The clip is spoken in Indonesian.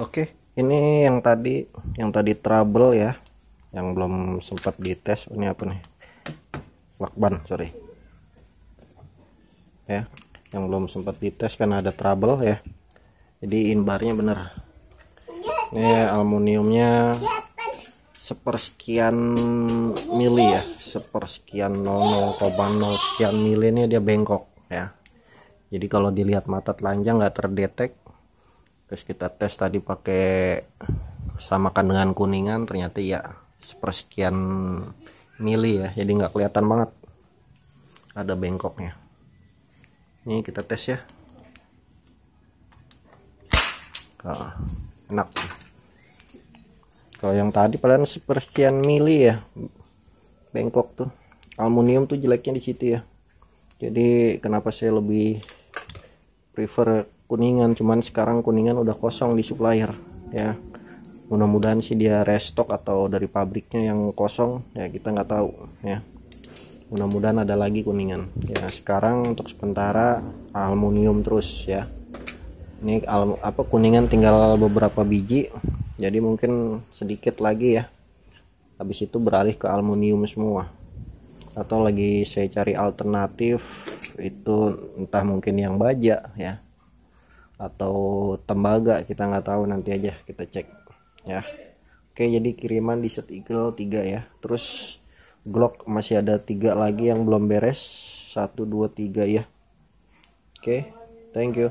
Oke, ini yang tadi yang tadi trouble ya. Yang belum sempat dites ini apa nih? Lakban, sorry. Ya, yang belum sempat dites karena ada trouble ya. Jadi inbarnya bener. Ini aluminiumnya sepersekian mili ya, sepersekian nol sekian mili ini dia bengkok ya. Jadi kalau dilihat mata telanjang nggak terdetek, terus kita tes tadi pakai samakan dengan kuningan ternyata ya sepersekian mili ya jadi nggak kelihatan banget ada bengkoknya ini kita tes ya nah, enak kalau yang tadi paling sepersekian mili ya bengkok tuh aluminium tuh jeleknya di situ ya jadi kenapa saya lebih prefer kuningan cuman sekarang kuningan udah kosong di supplier ya mudah-mudahan sih dia restock atau dari pabriknya yang kosong ya kita nggak tahu ya mudah-mudahan ada lagi kuningan ya sekarang untuk sementara aluminium terus ya ini al apa kuningan tinggal beberapa biji jadi mungkin sedikit lagi ya habis itu beralih ke aluminium semua atau lagi saya cari alternatif itu entah mungkin yang baja ya atau tembaga kita nggak tahu nanti aja kita cek ya oke jadi kiriman di set eagle 3 ya terus glock masih ada tiga lagi yang belum beres 1 2 3 ya oke thank you